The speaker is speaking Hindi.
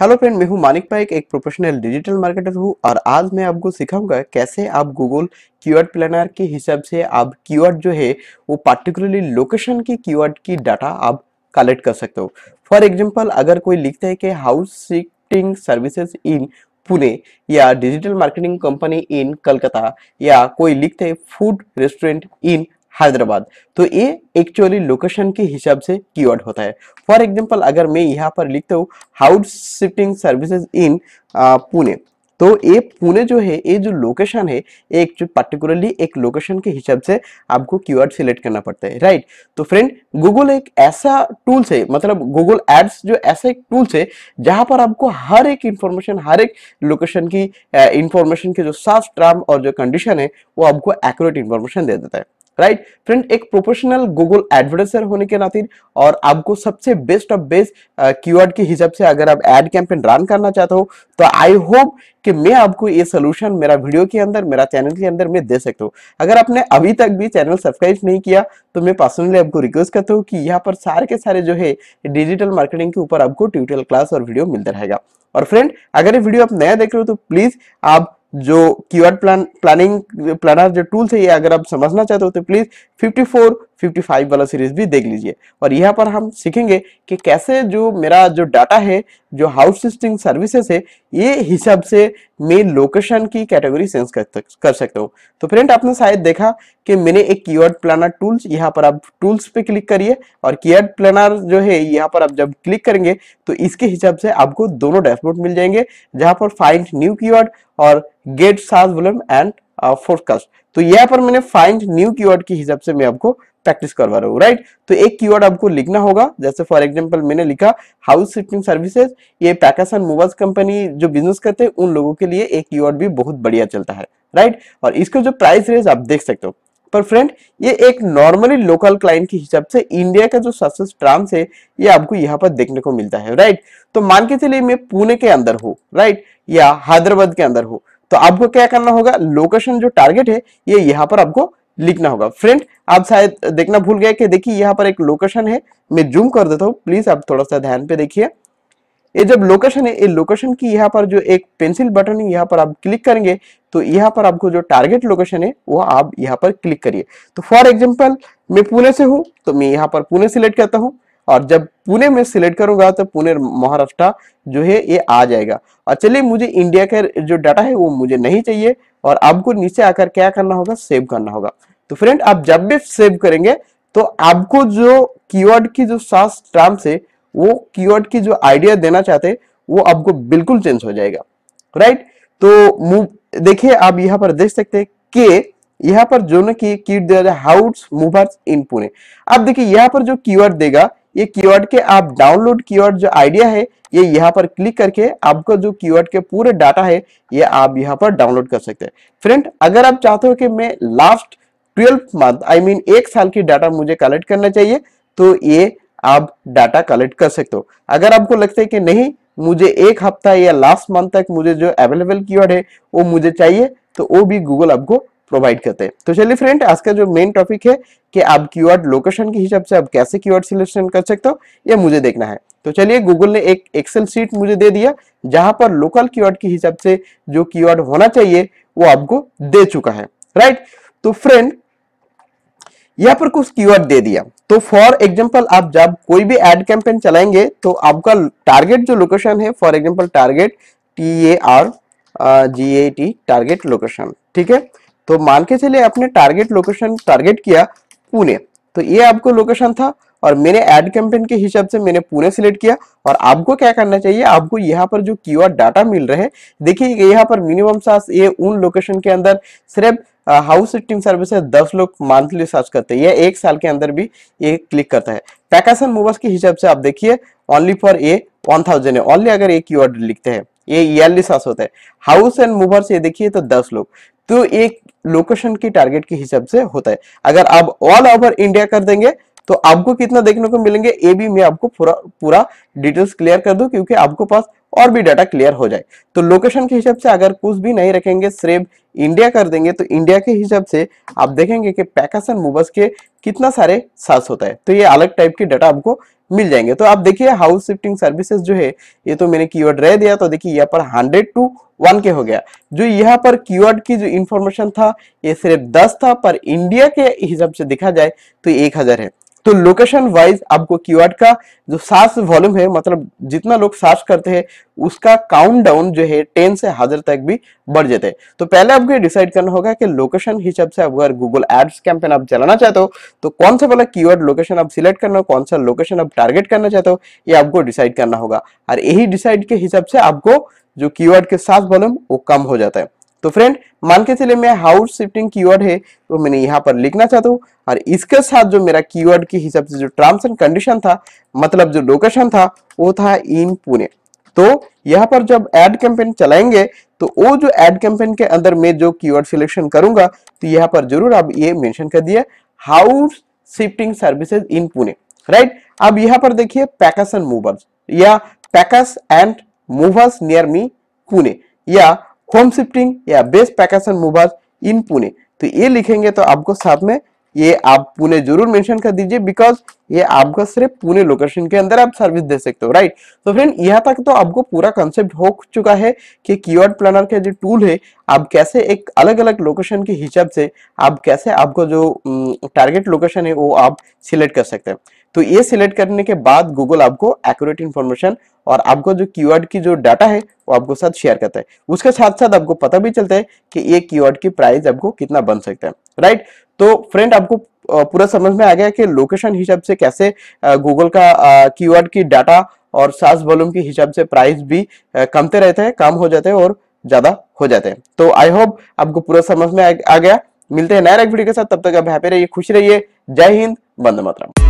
हेलो फ्रेंड मैं हूं मानिक पाइक एक प्रोफेशनल डिजिटल मार्केटर हूं और आज मैं आपको सिखाऊंगा कैसे आप गूगल कीवर्ड प्लानर के हिसाब से आप कीवर्ड जो है वो पार्टिकुलरली लोकेशन की कीवर्ड की डाटा आप कलेक्ट कर सकते हो फॉर एग्जांपल अगर कोई लिखता है कि house shifting services in Pune या digital marketing company in Calcutta या कोई लिखते हैं फूड रेस्टोरेंट इन हैदराबाद तो ये एक्चुअली लोकेशन के हिसाब से कीवर्ड होता है फॉर एग्जाम्पल अगर मैं यहाँ पर लिखता हूँ house shifting services in Pune तो ये पुणे जो है ये जो लोकेशन है एक जो पर्टिकुलरली एक लोकेशन के हिसाब से आपको कीवर्ड सिलेक्ट करना पड़ता है राइट तो फ्रेंड गूगल एक ऐसा टूल्स है मतलब गूगल एड्स जो ऐसा एक टूल्स है जहां पर आपको हर एक इंफॉर्मेशन हर एक लोकेशन की इंफॉर्मेशन के जो साफ टर्म और जो कंडीशन है वो आपको एक्यूरेट इंफॉर्मेशन दे देता है राइट फ्रेंड एक प्रोफेशनल गूगल एडवर्टाइजर होने के नाते और आपको सबसे बेस्ट ऑफ बेस्ट कीवर्ड के हिसाब से अगर आप एड कैंपेन रन करना चाहते हो तो आई होप कि मैं आपको ये सोल्यूशन मेरा वीडियो के अंदर मेरा चैनल के अंदर मैं दे सकता हूँ अगर आपने अभी तक भी चैनल सब्सक्राइब नहीं किया तो मैं पर्सनली आपको रिक्वेस्ट करता हूँ कि यहाँ पर सारे के सारे जो है डिजिटल मार्केटिंग के ऊपर आपको ट्यूटोरियल क्लास और वीडियो मिलता रहेगा और फ्रेंड अगर ये वीडियो आप नया देख रहे हो तो प्लीज आप जो कीवर्ड प्लान प्लानिंग प्लानर जो टूल्स है ये अगर आप समझना चाहते हो तो प्लीज 54 55 वाला सीरीज भी देख लीजिए और यहाँ पर हम सीखेंगे कि कैसे जो मेरा जो डाटा है जो हाउस लिस्टिंग सर्विसेज है ये हिसाब से मैं लोकेशन की कैटेगरी सेंस कर, कर सकता हूँ तो फ्रेंड आपने शायद देखा कि मैंने एक कीवर्ड प्लानर टूल्स यहाँ पर आप टूल्स पे क्लिक करिए और कीवर्ड प्लानर जो है यहाँ पर आप जब क्लिक करेंगे तो इसके हिसाब से आपको दोनों डैशबोर्ड मिल जाएंगे जहाँ पर फाइंड न्यू कीवर्ड और get search volume and forecast uh, तो यहाँ पर मैंने फाइंड न्यू कीवर्ड की हिसाब से मैं आपको प्रैक्टिस करवा रहा हूँ राइट तो एक कीवर्ड आपको लिखना होगा जैसे फॉर एग्जांपल मैंने लिखा हाउस शिफ्टिंग सर्विसेज ये पैकासन मोबाइल कंपनी जो बिजनेस करते हैं उन लोगों के लिए एक कीवर्ड भी बहुत बढ़िया चलता है राइट और इसका जो प्राइस रेंज आप देख सकते हो पर फ्रेंड ये एक नॉर्मली लोकल क्लाइंट के हिसाब से इंडिया का जो सक्सेस ट्रांस है ये आपको यहाँ पर देखने को मिलता है राइट तो मान के चलिए मैं पुणे के अंदर हूँ राइट या हैदराबाद के अंदर हूँ तो आपको क्या करना होगा लोकेशन जो टारगेट है ये यहाँ पर आपको लिखना होगा फ्रेंड आप शायद देखना भूल गए कि देखिए यहाँ पर एक लोकेशन है मैं जूम कर देता हूँ प्लीज आप थोड़ा सा ध्यान पे देखिए ये जब लोकेशन है ये लोकेशन की यहाँ पर जो एक पेंसिल बटन है यहाँ पर आप क्लिक करेंगे तो यहाँ पर आपको जो टारगेट लोकेशन है वो आप यहाँ पर क्लिक करिए तो फॉर एग्जाम्पल मैं पुणे से हूँ तो मैं यहाँ पर पुणे सिलेक्ट करता हूँ और जब पुणे में सिलेक्ट करूंगा तो पुणे महाराष्ट्र जो है ये आ जाएगा और चलिए मुझे इंडिया का जो डाटा है वो मुझे नहीं चाहिए और आपको नीचे आकर क्या करना होगा सेव करना होगा तो फ्रेंड आप जब भी सेव करेंगे तो आपको जो कीवर्ड की जो सास ट्राम है वो कीवर्ड की जो आइडिया देना चाहते वो आपको बिल्कुल चेंज हो जाएगा राइट तो देखिए आप यहाँ पर देख सकते हैं कि यहाँ पर जो ना कि हाउस मूवर्स इन पुणे आप देखिए यहाँ पर जो कीवर्ड देगा ये कीवर्ड के आप डाउनलोड कीवर्ड जो आइडिया है ये यहाँ पर क्लिक करके आपका जो कीवर्ड के पूरे डाटा है ये आप यहाँ पर डाउनलोड कर सकते हैं फ्रेंड अगर आप चाहते हो कि मैं last twelfth month I mean एक साल की डाटा मुझे कलेक्ट करना चाहिए तो ये आप डाटा कलेक्ट कर सकते हो अगर आपको लगता है कि नहीं मुझे एक हफ्ता या लास्ट मंथ तक मुझे जो अवेलेबल कीवर्ड है वो मुझे चाहिए तो वो भी गूगल आपको प्रोवाइड करते हैं तो चलिए फ्रेंड आज का जो मेन टॉपिक है कि आप कीवर्ड लोकेशन के हिसाब से आप कैसे कीवर्ड सिलेक्शन कर सकते हो यह मुझे देखना है तो चलिए गूगल ने एक एक्सेल सीट मुझे दे दिया जहां पर लोकल कीवर्ड के हिसाब से जो कीवर्ड होना चाहिए वो आपको दे चुका है राइट तो फ्रेंड यहाँ पर कुछ कीवर्ड दे दिया तो फॉर एग्जाम्पल आप जब कोई भी एड कैंपेन चलाएंगे तो आपका टारगेट जो लोकेशन है for example target T A R G A T target location ठीक है तो मान के चलिए आपने टारगेट लोकेशन टारगेट किया पुणे तो ये आपको लोकेशन था और मैंने एड कैंपेन के हिसाब से मैंने पुणे सिलेक्ट किया और आपको क्या करना चाहिए आपको यहाँ पर जो क्यूआर डाटा मिल रहे देखिए यहाँ पर मिनिमम सास ये उन लोकेशन के अंदर सिर्फ हाउस सिटिंग सर्विस दस लोग मंथली सर्च करते हैं या एक साल के अंदर भी ये क्लिक करता है पैकेशन मूवर्स के हिसाब से आप देखिए only for a one thousand है ओनली अगर एक क्यू लिखते हैं ये इयरली सास होता है हाउस एंड मूवर से देखिए तो दस लोग तो एक लोकेशन की टारगेट के हिसाब से होता है अगर आप ऑल ओवर इंडिया कर देंगे तो आपको कितना देखने को मिलेंगे ए बी मैं आपको पूरा पूरा डिटेल्स क्लियर कर दूं क्योंकि आपको पास और भी डाटा क्लियर हो जाए तो लोकेशन के हिसाब से अगर कुछ भी नहीं रखेंगे सिर्फ इंडिया कर देंगे तो इंडिया के हिसाब से आप देखेंगे कि पैकस एंड मूवर्स के कितना सारे सास होता है तो ये अलग टाइप के डाटा आपको मिल जाएंगे तो आप देखिए हाउस शिफ्टिंग सर्विसेज जो है ये तो मैंने कीवर्ड रह दिया तो देखिए यहाँ पर हंड्रेड टू वन के हो गया जो यहाँ पर कीवर्ड की जो इन्फॉर्मेशन था ये सिर्फ दस था पर इंडिया के हिसाब से देखा जाए तो एक हजार है तो लोकेशन वाइज आपको कीवर्ड का जो सास वॉल्यूम है मतलब जितना लोग सर्च करते हैं उसका काउंट डाउन जो है टेन से हजार तक भी बढ़ जाते हैं तो पहले आपको ये डिसाइड करना होगा कि लोकेशन हिसाब से अगर गूगल एड्स कैंपेन आप चलाना चाहते हो तो कौन सा वाला कीवर्ड लोकेशन आप सिलेक्ट करना हो कौन सा लोकेशन आप टारगेट करना चाहते हो ये आपको डिसाइड करना होगा और यही डिसाइड के हिसाब से आपको जो कीवर्ड के सास वॉल्यूम वो कम हो जाता है तो फ्रेंड मान के चले मैं हाउस शिफ्टिंग कीवर्ड है तो मैंने यहाँ पर लिखना चाहता हूँ और इसके साथ जो मेरा कीवर्ड के हिसाब से जो टर्म्स एंड कंडीशन था मतलब जो लोकेशन था वो था इन पुणे तो यहाँ पर जब एड कैंपेन चलाएंगे तो वो जो एड कैंपेन के अंदर मैं जो कीवर्ड सिलेक्शन करूंगा तो यहाँ पर जरूर आप ये मेंशन कर दिए house shifting services in Pune right अब यहाँ पर देखिए पैकस एंड मूवर्स या packers and movers near me Pune या होम शिफ्टिंग या best packers and in Pune तो ये लिखेंगे तो आपको साथ में ये आप पुणे जरूर मेंशन कर दीजिए बिकॉज ये आपका सिर्फ पुणे लोकेशन के अंदर आप सर्विस दे सकते हो राइट तो फ्रेंड यहाँ तक तो आपको पूरा कंसेप्ट हो चुका है कि कीवर्ड प्लानर का जो टूल है आप कैसे एक अलग अलग लोकेशन के हिसाब से आप कैसे आपको जो टारगेट लोकेशन है वो आप सिलेक्ट कर सकते हैं तो ये सिलेक्ट करने के बाद गूगल आपको एक्यूरेट इन्फॉर्मेशन और आपको जो कीवर्ड की जो डाटा है वो आपको साथ शेयर करता है उसके साथ साथ आपको पता भी चलता है कि ये कीवर्ड की प्राइस आपको कितना बन सकता है राइट तो फ्रेंड आपको पूरा समझ में आ गया कि लोकेशन हिसाब से कैसे गूगल का कीवर्ड की डाटा और सास वॉल्यूम के हिसाब से प्राइस भी कमते रहते हैं कम हो जाते हैं और ज्यादा हो जाते हैं तो आई होप आपको पूरा समझ में आ गया मिलते हैं नया एक वीडियो के साथ तब तक आप हैप्पी रहिए खुश रहिए जय हिंद बंद मतरम